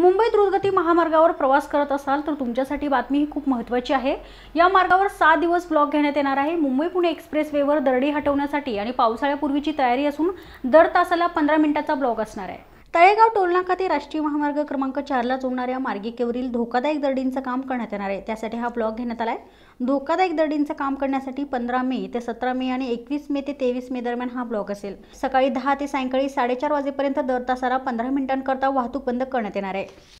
मुंबई द्रुतगती महामार्गावर प्रवास करत असाल तर तुमच्यासाठी बातमी ही खूप महत्त्वाची आहे या मार्गावर सात दिवस ब्लॉक घेण्यात येणार आहे मुंबई पुणे एक्सप्रेस वेवर दरडी हटवण्यासाठी आणि पावसाळ्यापूर्वीची तयारी असून दर तासाला पंधरा मिनिटाचा ब्लॉक असणार आहे तळेगाव टोलनाका ते राष्ट्रीय महामार्ग क्रमांक चारला जोडणाऱ्या मार्गिकेवरील धोकादायक दर्डींचं काम करण्यात येणार आहे त्यासाठी हा ब्लॉग घेण्यात आला आहे धोकादायक दर्डींचं काम करण्यासाठी पंधरा मे ते सतरा मे आणि एकवीस मे ते तेवीस मे दरम्यान हा ब्लॉग असेल सकाळी दहा ते सायंकाळी साडेचार वाजेपर्यंत दर तासाला पंधरा मिनिटांकरता वाहतूक बंद करण्यात येणार आहे